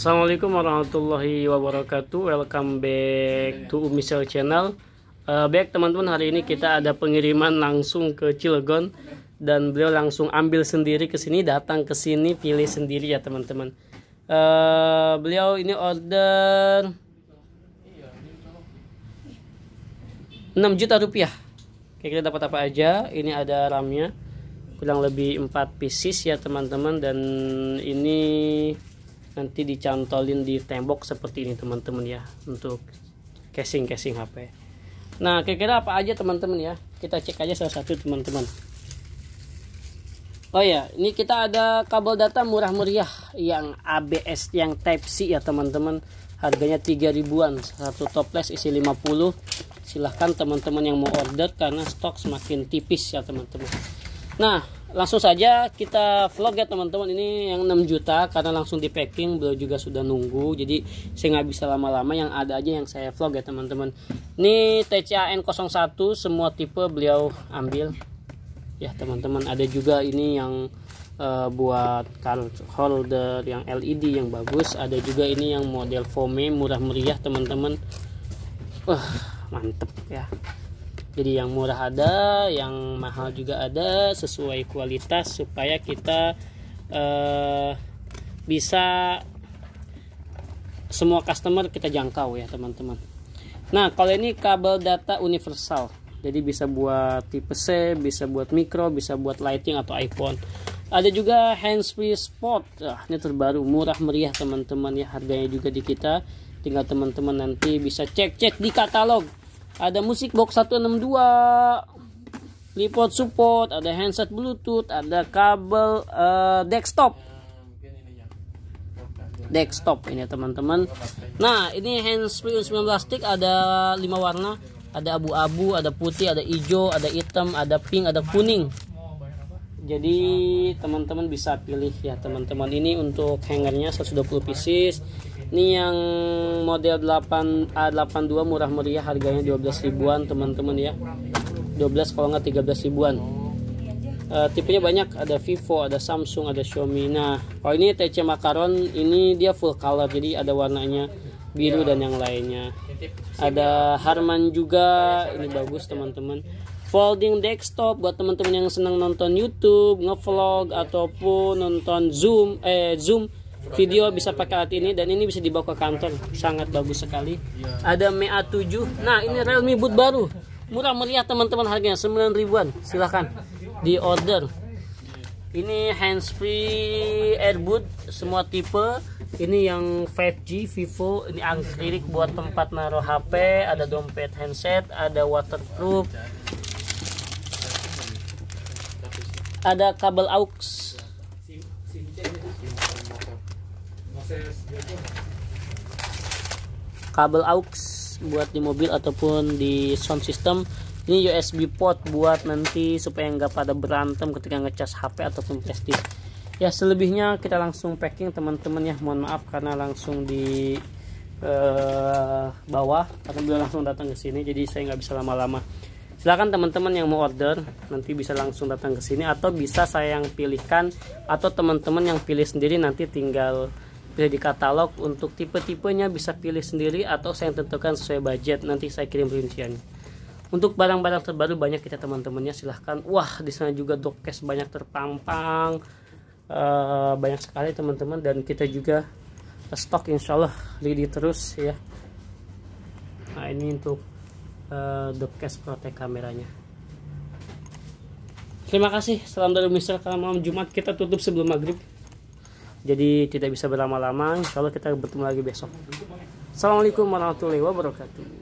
Assalamualaikum warahmatullahi wabarakatuh Welcome back to Umisel Channel uh, eh, Baik teman-teman hari ini kita ada pengiriman langsung ke Cilegon Dan beliau langsung ambil sendiri ke sini Datang ke sini pilih sendiri ya teman-teman uh, Beliau ini order 6 juta rupiah Kira-kira dapat apa aja Ini ada RAM-nya Kurang lebih 4 pieces ya teman-teman Dan ini nanti dicantolin di tembok seperti ini teman-teman ya untuk casing-casing HP nah kira-kira apa aja teman-teman ya kita cek aja salah satu teman-teman oh ya ini kita ada kabel data murah meriah yang ABS yang type C ya teman-teman harganya 3 ribuan satu toples isi 50 silahkan teman-teman yang mau order karena stok semakin tipis ya teman-teman nah langsung saja kita vlog ya teman-teman ini yang 6 juta karena langsung di packing beliau juga sudah nunggu jadi saya nggak bisa lama-lama yang ada aja yang saya vlog ya teman-teman ini TCAN 01 semua tipe beliau ambil ya teman-teman ada juga ini yang uh, buat card holder yang LED yang bagus ada juga ini yang model foamy murah meriah teman-teman wah -teman. uh, mantep ya jadi yang murah ada yang mahal juga ada sesuai kualitas supaya kita uh, bisa semua customer kita jangkau ya teman-teman nah kalau ini kabel data universal jadi bisa buat tipe C bisa buat mikro, bisa buat lighting atau iPhone ada juga handsfree spot nah, ini terbaru murah meriah teman-teman ya harganya juga di kita tinggal teman-teman nanti bisa cek-cek di katalog ada musik box 162 tripod support ada handset bluetooth ada kabel uh, desktop desktop ini teman-teman nah ini handsfree 19 stick ada lima warna ada abu-abu ada putih ada hijau ada hitam ada pink ada kuning jadi teman-teman bisa pilih ya teman-teman ini untuk hangernya 120 pieces ini yang model 8 A82 murah meriah harganya 12 ribuan teman-teman ya 12 kalau nggak 13 ribuan uh, tipenya banyak ada Vivo ada Samsung ada Xiaomi nah kalau ini TC Macaron ini dia full color jadi ada warnanya biru iya. dan yang lainnya ada Harman juga ini bagus teman-teman folding desktop buat teman-teman yang senang nonton YouTube, ngevlog ataupun nonton Zoom eh Zoom video bisa pakai alat ini dan ini bisa dibawa ke kantor sangat bagus sekali ada MA 7 nah ini Realme Boot baru murah meriah teman-teman harganya 9 ribuan silahkan di order ini handsfree airboot semua tipe ini yang 5G Vivo ini akrilik buat tempat naruh HP ada dompet handset ada waterproof ada kabel aux kabel aux buat di mobil ataupun di sound system ini USB port buat nanti supaya nggak pada berantem ketika ngecas HP ataupun plastik ya selebihnya kita langsung packing teman-teman ya mohon maaf karena langsung di uh, bawah karena beliau langsung datang ke sini jadi saya nggak bisa lama-lama silahkan teman-teman yang mau order nanti bisa langsung datang ke sini atau bisa saya yang pilihkan atau teman-teman yang pilih sendiri nanti tinggal bisa di katalog untuk tipe-tipenya bisa pilih sendiri atau saya tentukan sesuai budget nanti saya kirim rinciannya untuk barang-barang terbaru banyak kita teman-temannya silahkan wah di sana juga dokes banyak terpampang uh, banyak sekali teman-teman dan kita juga stok insyaallah ready terus ya nah ini untuk uh, eh, dokes protek kameranya terima kasih salam dari Mister Kalam malam Jumat kita tutup sebelum maghrib jadi tidak bisa berlama-lama insya Allah kita bertemu lagi besok Assalamualaikum warahmatullahi wabarakatuh